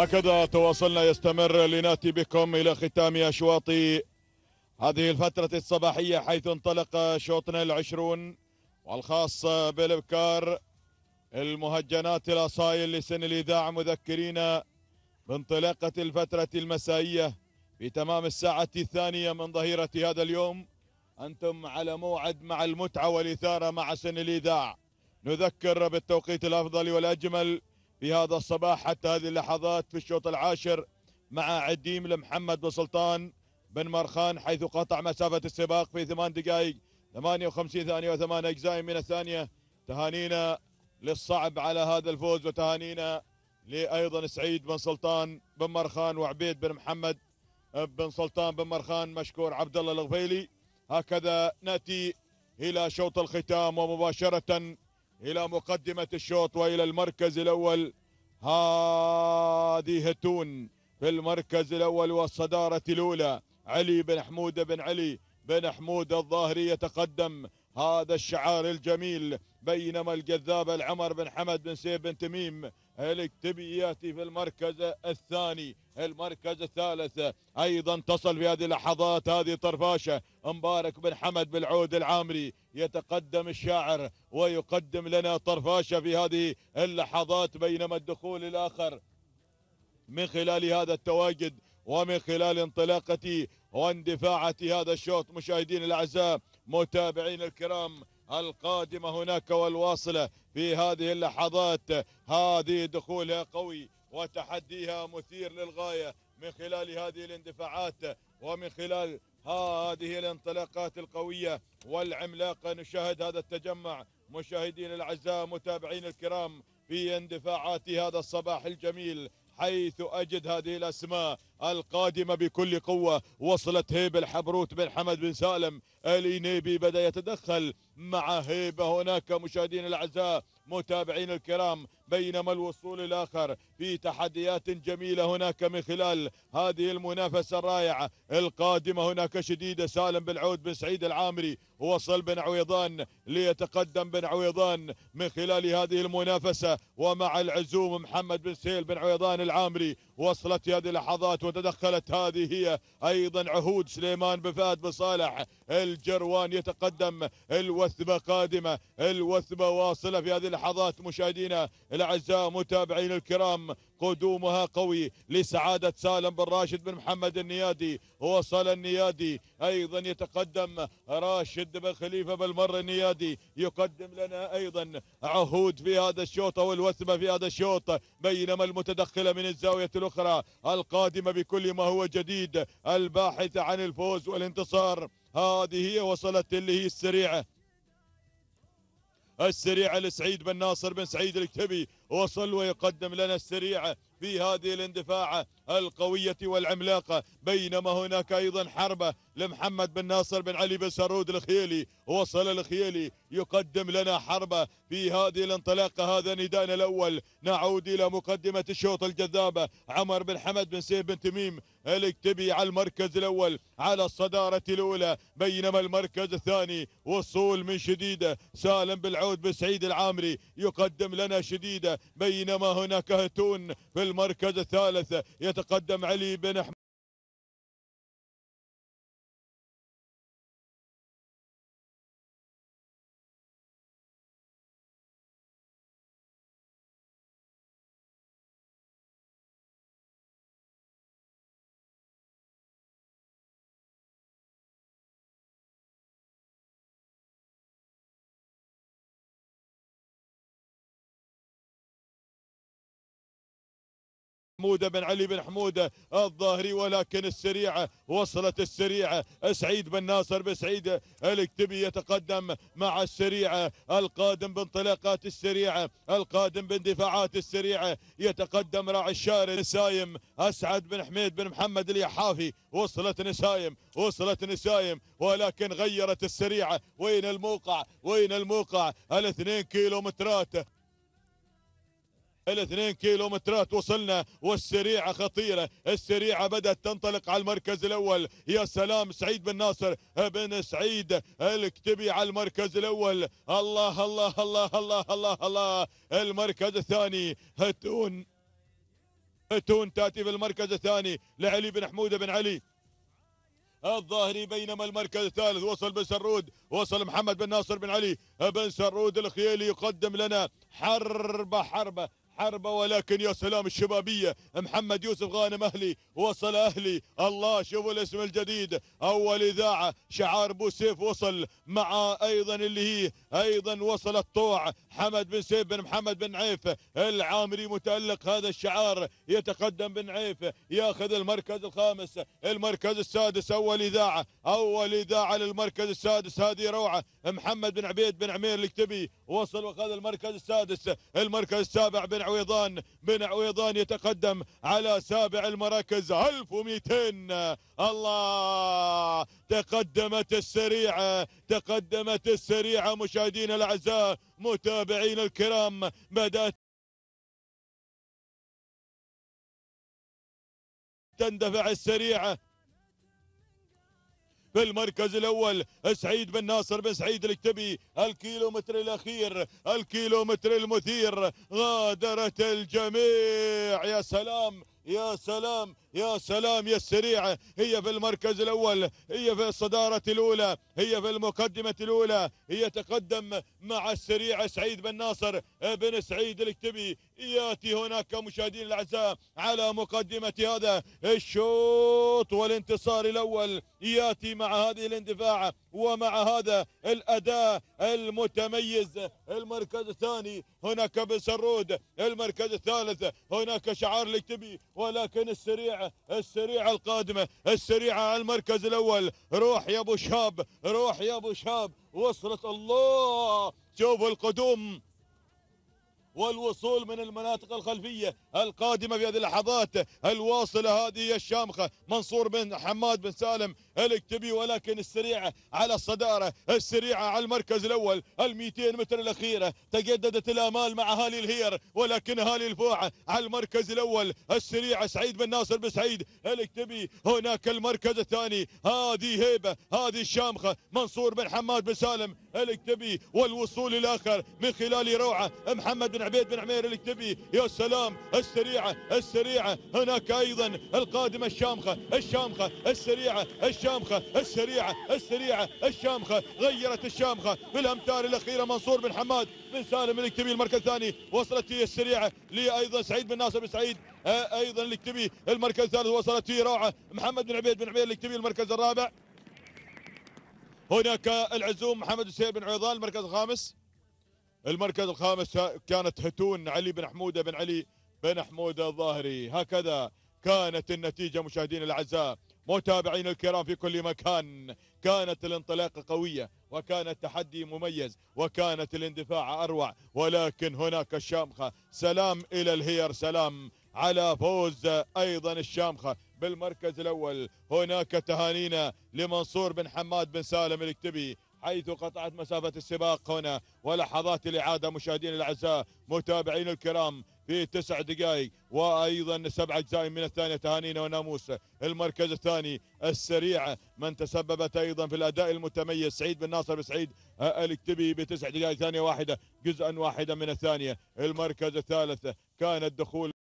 هكذا تواصلنا يستمر لناتي بكم إلى ختام أشواط هذه الفترة الصباحية حيث انطلق شوطنا العشرون والخاص بالابكار المهجنات الأصايل لسن الإذاعة مذكرين بانطلاقة الفترة المسائية في تمام الساعة الثانية من ظهيرة هذا اليوم أنتم على موعد مع المتعة والإثارة مع سن الإذاعة نذكر بالتوقيت الأفضل والأجمل في هذا الصباح حتى هذه اللحظات في الشوط العاشر مع عديم لمحمد وسلطان بن مرخان حيث قطع مسافة السباق في ثمان دقائق 58 ثانية وثمان أجزاء من الثانية تهانينا للصعب على هذا الفوز وتهانينا لأيضا سعيد بن سلطان بن مرخان وعبيد بن محمد بن سلطان بن مرخان مشكور عبد الله الغفيلي هكذا نأتي إلى شوط الختام ومباشرة إلى مقدمة الشوط وإلى المركز الأول هادي هتون في المركز الأول والصدارة الأولى علي بن حمود بن علي بن حمود الظاهري يتقدم هذا الشعار الجميل بينما الجذاب العمر بن حمد بن سيف بن تميم الكتبي ياتي في المركز الثاني المركز الثالث ايضا تصل في هذه اللحظات هذه طرفاشه مبارك بن حمد بالعود العامري يتقدم الشاعر ويقدم لنا طرفاشه في هذه اللحظات بينما الدخول الاخر من خلال هذا التواجد ومن خلال انطلاقة واندفاعة هذا الشوط مشاهدين الأعزاء متابعين الكرام القادمة هناك والواصلة في هذه اللحظات هذه دخولها قوي وتحديها مثير للغاية من خلال هذه الاندفاعات ومن خلال هذه الانطلاقات القوية والعملاقة نشاهد هذا التجمع مشاهدين الأعزاء متابعين الكرام في اندفاعات هذا الصباح الجميل حيث أجد هذه الأسماء القادمة بكل قوة وصلت هيبة الحبروت بن حمد بن سالم الإنيبي بدأ يتدخل مع هيبة هناك مشاهدين الأعزاء متابعين الكرام بينما الوصول الآخر في تحديات جميلة هناك من خلال هذه المنافسة الرائعة القادمة هناك شديدة سالم بن عود بن سعيد العامري وصل بن عويضان ليتقدم بن عويضان من خلال هذه المنافسة ومع العزوم محمد بن سهيل بن عويضان العامري وصلت هذه اللحظات وتدخلت هذه هي أيضا عهود سليمان بفهد بصالح الجروان يتقدم الوثبة قادمة الوثبة واصلة في هذه اللحظات مشاهدينا الأعزاء متابعين الكرام قدومها قوي لسعادة سالم بن راشد بن محمد النيادي وصل النيادي أيضا يتقدم راشد بن خليفة بالمر النيادي يقدم لنا أيضا عهود في هذا الشوط والوثبة في هذا الشوط بينما المتدخلة من الزاوية الأخرى الأخرى القادمة بكل ما هو جديد الباحثة عن الفوز والانتصار هذه هي وصلت اللي هي السريعة السريعة لسعيد بن ناصر بن سعيد الكتبي وصل ويقدم لنا السريعة في هذه الاندفاعة القوية والعملاقة بينما هناك أيضا حربة لمحمد بن ناصر بن علي بن سرود الخيلي وصل الخيلي يقدم لنا حربة في هذه الانطلاقة هذا نداءنا الأول نعود إلى مقدمة الشوط الجذابة عمر بن حمد بن سيف بن تميم الاكتبي على المركز الأول على الصدارة الأولى بينما المركز الثاني وصول من شديدة سالم بالعود بن سعيد العامري يقدم لنا شديدة بينما هناك هتون في المركز الثالث يت تقدم علي بن أحمد حمودة بن علي بن حمودة الظاهري ولكن السريعة وصلت السريعة سعيد بن ناصر بن الكتبي يتقدم مع السريعة القادم بانطلاقات السريعة القادم باندفاعات السريعة يتقدم راعي الشارع نسايم أسعد بن حميد بن محمد اليحافي وصلت نسايم وصلت نسايم ولكن غيرت السريعة وين الموقع وين الموقع الاثنين كيلو مترات الاثنين كيلومترات وصلنا والسريعة خطيرة السريعة بدأت تنطلق على المركز الأول يا سلام سعيد بن ناصر بن سعيد الكتبي على المركز الأول الله الله الله الله الله الله المركز الثاني هتون هتون تأتي في المركز الثاني لعلي بن حمود بن علي الظاهري بينما المركز الثالث وصل بن سرود وصل محمد بن ناصر بن علي بن سرود الخيالي يقدم لنا حربة حربة حربة ولكن يا سلام الشبابية محمد يوسف غانم أهلي وصل أهلي الله شوفوا الاسم الجديد أول إذاعة شعار بوسيف وصل مع أيضا اللي هي أيضا وصل الطوع حمد بن سيف بن محمد بن عيف العامري متألق هذا الشعار يتقدم بن عيف ياخذ المركز الخامس المركز السادس أول إذاعة أول إذاعة للمركز السادس هذه روعة محمد بن عبيد بن عمير الكتبي وصل وخذ المركز السادس المركز السابع بن عويضان بن عويضان يتقدم على سابع المراكز 1200 الله تقدمت السريعة تقدمت السريعة مشاهدينا الأعزاء متابعين الكرام بدأت تندفع السريعة في المركز الاول سعيد بن ناصر بن سعيد الكتبي الكيلومتر الاخير الكيلومتر المثير غادرت الجميع يا سلام يا سلام يا سلام يا السريعة هي في المركز الأول هي في الصدارة الأولى هي في المقدمة الأولى هي تقدم مع السريعة سعيد بن ناصر بن سعيد الكتبي ياتي هناك مشاهدين الأعزاء على مقدمة هذا الشوط والانتصار الأول ياتي مع هذه الاندفاع ومع هذا الأداء المتميز المركز الثاني هناك بسرود المركز الثالث هناك شعار لكتبي ولكن السريعة السريعة القادمة السريعة على المركز الأول روح يا أبو شاب روح يا أبو شاب وصلت الله شوف القدوم والوصول من المناطق الخلفية القادمة في هذه اللحظات الواصلة هذه الشامخة منصور بن حماد بن سالم الكتبي ولكن السريعة على الصدارة السريعة على المركز الأول الميتين 200 متر الأخيرة تجددت الآمال مع هالي الهير ولكن هالي الفوعة على المركز الأول السريعة سعيد بن ناصر بن سعيد الكتبي هناك المركز الثاني هذه هيبة هذه الشامخة منصور بن حماد بن سالم الكتبي والوصول الآخر من خلال روعة محمد بن عبيد بن عمير الكتبي يا سلام السريعة السريعة هناك أيضا القادمة الشامخة الشامخة السريعة الشامخة السريعة السريعة الشامخة غيرت الشامخة بالأمتار الأخيرة منصور بن حماد بن سالم الكتبي المركز الثاني وصلت هي السريعة لي أيضا سعيد بن ناصر بن سعيد أيضا الكتبي المركز الثالث وصلت هي روعة محمد بن عبيد بن اللي الكتبي المركز الرابع هناك العزوم محمد حسين بن عيضان المركز الخامس المركز الخامس كانت هتون علي بن حمودة بن علي بن حمودة الظاهري هكذا كانت النتيجة مشاهدينا الأعزاء متابعين الكرام في كل مكان كانت الانطلاقة قوية وكان التحدي مميز وكانت الاندفاع أروع ولكن هناك الشامخة سلام إلى الهير سلام على فوز أيضا الشامخة بالمركز الأول هناك تهانينا لمنصور بن حماد بن سالم الكتبي حيث قطعت مسافة السباق هنا ولحظات الإعادة مشاهدينا الأعزاء متابعين الكرام في تسع دقائق وايضا سبع اجزاء من الثانيه تهانينا وناموس المركز الثاني السريع من تسببت ايضا في الاداء المتميز سعيد بن ناصر بن سعيد آه، الكتبي بتسع دقائق ثانيه واحده جزءا واحدا من الثانيه المركز الثالث كان الدخول